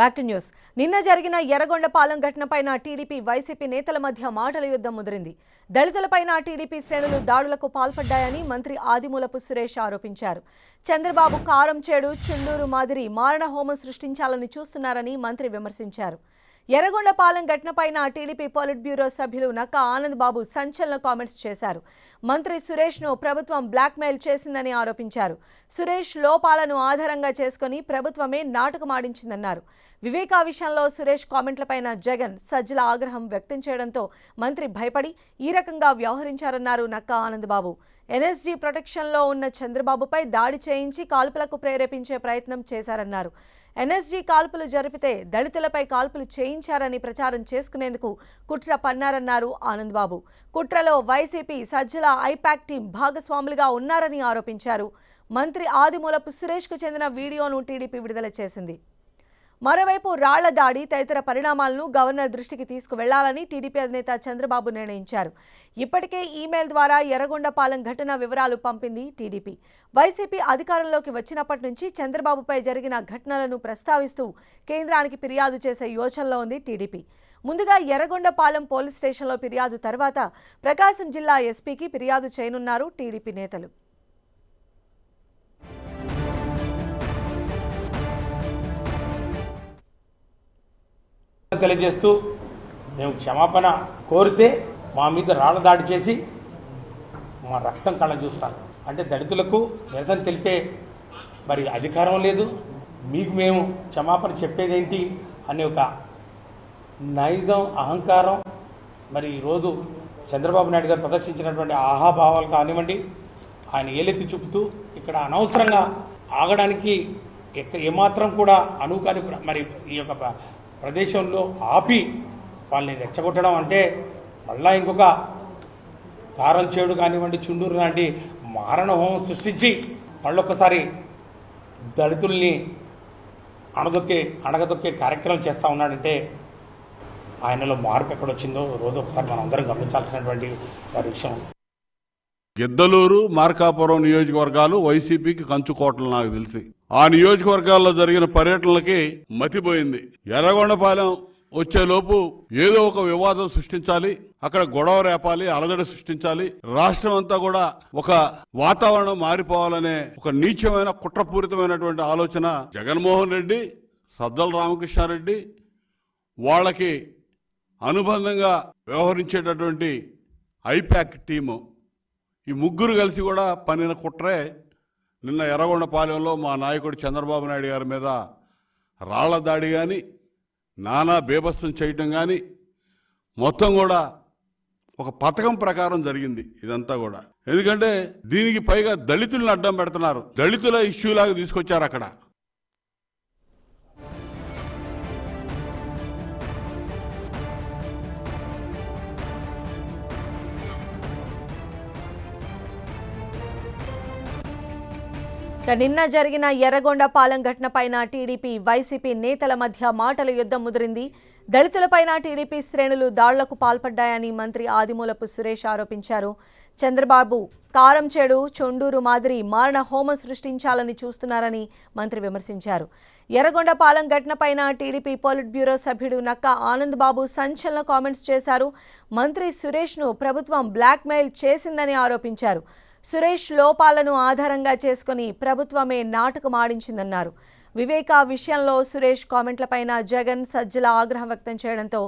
back to news నిన్న జరిగిన ఎర్రగొండపాలెం ఘటనపైన టీడీపీ వైసీపీ నేతల మధ్య మాటల యుద్ధం ముదిరింది దళితులపైన టీడీపీ శ్రేణులు దాడులకు పాల్పడ్డాయని మంత్రి ఆదిమూలపు సురేష్ ఆరోపించారు చంద్రబాబు కారం చేడు చుండూరు మాదిరి మారణ హోమం సృష్టించాలని చూస్తున్నారని మంత్రి విమర్శించారు ఎర్రగొండపాలెం ఘటనపైన టీడీపీ పాలిట్ బ్యూరో సభ్యులు నక్క ఆనంద్ బాబు సంచలన కామెంట్స్ చేశారు మంత్రి సురేష్ను ప్రభుత్వం బ్లాక్మెయిల్ చేసిందని ఆరోపించారు సురేష్ లోపాలను ఆధారంగా చేసుకుని ప్రభుత్వమే నాటకమాడించిందన్నారు వివేకా విషయంలో సురేష్ కామెంట్లపైన జగన్ సజ్జల ఆగ్రహం వ్యక్తం చేయడంతో మంత్రి భయపడి ఈ రకంగా వ్యవహరించారన్నారు నక్క బాబు ఎన్ఎస్జీ ప్రొటెక్షన్లో ఉన్న చంద్రబాబుపై దాడి చేయించి కాల్పులకు ప్రేరేపించే ప్రయత్నం చేశారన్నారు ఎన్ఎస్జీ కాల్పులు జరిపితే దళితులపై కాల్పులు చేయించారని ప్రచారం చేసుకునేందుకు కుట్ర పన్నారన్నారు ఆనంద్బాబు కుట్రలో వైసీపీ సజ్జల ఐపాక్ టీం భాగస్వాములుగా ఉన్నారని ఆరోపించారు మంత్రి ఆదిమూలపు సురేష్కు చెందిన వీడియోను టీడీపీ విడుదల చేసింది మరోవైపు రాళ్ల దాడి తదితర పరిణామాలను గవర్నర్ దృష్టికి తీసుకువెళ్లాలని టీడీపీ అధినేత చంద్రబాబు నిర్ణయించారు ఇప్పటికే ఈమెయిల్ ద్వారా ఎర్రగొండపాలెం ఘటన వివరాలు పంపింది టీడీపీ వైసీపీ అధికారంలోకి వచ్చినప్పటి నుంచి చంద్రబాబుపై జరిగిన ఘటనలను ప్రస్తావిస్తూ కేంద్రానికి ఫిర్యాదు చేసే యోచనలో ఉంది టీడీపీ ముందుగా ఎర్రగొండపాలెం పోలీస్ స్టేషన్లో ఫిర్యాదు తర్వాత ప్రకాశం జిల్లా ఎస్పీకి ఫిర్యాదు చేయనున్నారు టీడీపీ నేతలు తెలియజేస్తూ మేము క్షమాపణ కోరితే మా మీద రాళ్ళ దాడి చేసి మా రక్తం కళ్ళ చూస్తాను అంటే దళితులకు నిరసన తెలిపే మరి అధికారం లేదు మీకు మేము క్షమాపణ చెప్పేదేంటి అనే ఒక నైజం అహంకారం మరి ఈరోజు చంద్రబాబు నాయుడు గారు ప్రదర్శించినటువంటి ఆహాభావాలు కానివ్వండి ఆయన ఏలెత్తి చూపుతూ ఇక్కడ అనవసరంగా ఆగడానికి ఎక్క ఏమాత్రం కూడా అనుకాని మరి ఈ యొక్క ప్రదేశంలో ఆపి వాళ్ళని రెచ్చగొట్టడం అంటే మళ్ళా ఇంకొక కారం చేడు కానివ్వండి చుండూరు లాంటి మారణహోమం సృష్టించి మళ్ళొక్కసారి దళితుల్ని అణదొక్కే అణగదొక్కే కార్యక్రమం చేస్తూ ఉన్నాడంటే ఆయనలో మార్పు ఎక్కడొచ్చిందో రోజు ఒకసారి మనం అందరం గమనించాల్సినటువంటి వారి విషయం గిద్దలూరు మార్కాపురం నియోజకవర్గాలు వైసీపీకి కంచుకోటలు నాకు తెలిసి ఆ నియోజకవర్గాల్లో జరిగిన పర్యటనలకి మతిపోయింది ఎర్రగొండపాలెం వచ్చేలోపు ఏదో ఒక వివాదం సృష్టించాలి అక్కడ గొడవ రేపాలి అలదడి సృష్టించాలి రాష్ట్రం అంతా కూడా ఒక వాతావరణం మారిపోవాలనే ఒక నీచమైన కుట్రపూరితమైనటువంటి ఆలోచన జగన్మోహన్ రెడ్డి సద్దల రామకృష్ణారెడ్డి వాళ్ళకి అనుబంధంగా వ్యవహరించేటటువంటి ఐప్యాక్ టీము ఈ ముగ్గురు కలిసి కూడా పనిన కుట్రే నిన్న ఎర్రగొండపాలెంలో మా నాయకుడు చంద్రబాబు నాయుడు గారి మీద రాళ్ల దాడి కానీ నానా బేభత్సం చేయటం కానీ మొత్తం కూడా ఒక పథకం ప్రకారం జరిగింది ఇదంతా కూడా ఎందుకంటే దీనికి పైగా దళితులను అడ్డం పెడుతున్నారు దళితుల ఇష్యూలాగా తీసుకొచ్చారు అక్కడ నిన్న జరిగిన ఎర్రగొండ పాలెం ఘటనపైన టీడీపీ వైసీపీ నేతల మధ్య మాటల యుద్ధం ముదిరింది దళితులపైన టీడీపీ శ్రేణులు దాడులకు పాల్పడ్డాయని మంత్రి ఆదిమూలపు సురేష్ ఆరోపించారు చంద్రబాబు కారం చెడు చొండూరు మాదిరి మారణ హోమం సృష్టించాలని చూస్తున్నారని మంత్రి విమర్శించారు ఎర్రగొండ పాలెం ఘటనపైన టీడీపీ పోలిట్ బ్యూరో సభ్యుడు నక్కా ఆనంద్ బాబు సంచలన కామెంట్స్ చేశారు మంత్రి సురేష్ను ప్రభుత్వం బ్లాక్మెయిల్ చేసిందని ఆరోపించారు సురేష్ లోపాలను ఆధారంగా చేసుకుని ప్రభుత్వమే నాటకమాడించిందన్నారు వివేక విషయంలో సురేష్ కామెంట్లపైన జగన్ సజ్జల ఆగ్రహం వ్యక్తం చేయడంతో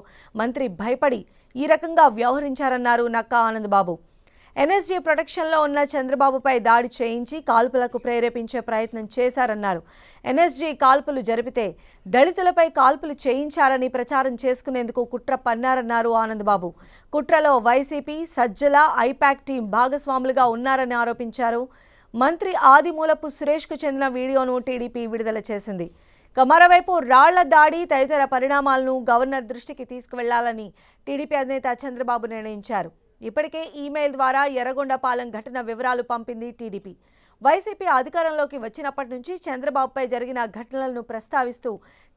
మంత్రి భయపడి ఈ రకంగా వ్యవహరించారన్నారు నక్కా ఆనందబాబు ఎన్ఎస్జీ ప్రొటెక్షన్లో ఉన్న చంద్రబాబుపై దాడి చేయించి కాల్పులకు ప్రేరేపించే ప్రయత్నం చేశారన్నారు ఎన్ఎస్జీ కాల్పులు జరిపితే దళితులపై కాల్పులు చేయించారని ప్రచారం చేసుకునేందుకు కుట్ర పన్నారన్నారు ఆనందబాబు కుట్రలో వైసీపీ సజ్జల ఐపాక్ టీం భాగస్వాములుగా ఉన్నారని ఆరోపించారు మంత్రి ఆదిమూలపు సురేష్కు చెందిన వీడియోను టీడీపీ విడుదల చేసింది మరోవైపు రాళ్ల దాడి తదితర పరిణామాలను గవర్నర్ దృష్టికి తీసుకువెళ్లాలని టీడీపీ అధినేత చంద్రబాబు నిర్ణయించారు ఇప్పటికే ఈమెయిల్ ద్వారా ఎర్రగొండపాలెం ఘటన వివరాలు పంపింది టీడీపీ వైసీపీ అధికారంలోకి వచ్చినప్పటి నుంచి చంద్రబాబుపై జరిగిన ఘటనలను ప్రస్తావిస్తూ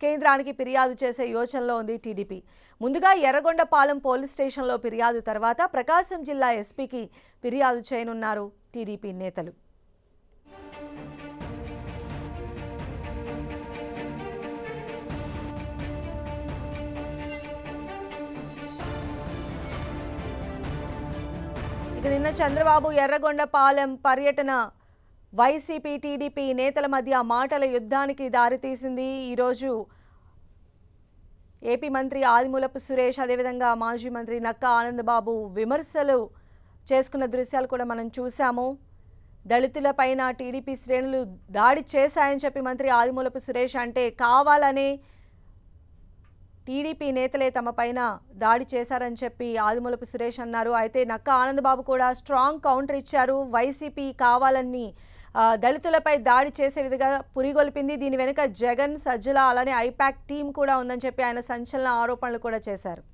కేంద్రానికి ఫిర్యాదు చేసే యోచనలో ఉంది టీడీపీ ముందుగా ఎర్రగొండపాలెం పోలీస్ స్టేషన్లో ఫిర్యాదు తర్వాత ప్రకాశం జిల్లా ఎస్పీకి ఫిర్యాదు చేయనున్నారు టీడీపీ నేతలు ఇక నిన్న చంద్రబాబు ఎర్రగొండపాలెం పర్యటన వైసీపీ టీడీపీ నేతల మధ్య మాటల యుద్ధానికి దారితీసింది ఈరోజు ఏపీ మంత్రి ఆదిమూలపు సురేష్ అదేవిధంగా మాజీ మంత్రి నక్కా ఆనందబాబు విమర్శలు చేసుకున్న దృశ్యాలు కూడా మనం చూసాము దళితులపైన టీడీపీ శ్రేణులు దాడి చేశాయని చెప్పి మంత్రి ఆదిమూలపు సురేష్ అంటే కావాలనే టీడీపీ నేతలే తమ పైన దాడి చేశారని చెప్పి ఆదిమూలపు సురేష్ అన్నారు అయితే నక్క ఆనందబాబు కూడా స్ట్రాంగ్ కౌంటర్ ఇచ్చారు వైసీపీ కావాలని దళితులపై దాడి చేసే విధంగా పురిగొల్పింది దీని వెనుక జగన్ సజ్జల అలానే ఐపాక్ టీం కూడా ఉందని చెప్పి ఆయన సంచలన ఆరోపణలు కూడా చేశారు